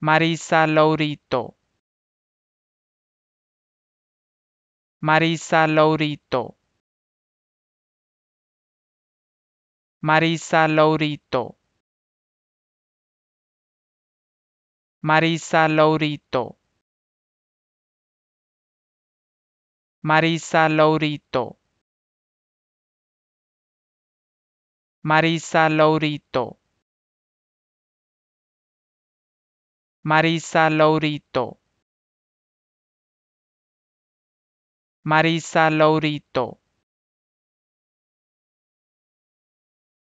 Marisa Laurito. Marisa Laurito. Marisa Laurito. Marisa Laurito. Marisa Laurito. Marisa Laurito. Marisa Laurito. Marisa Laurito.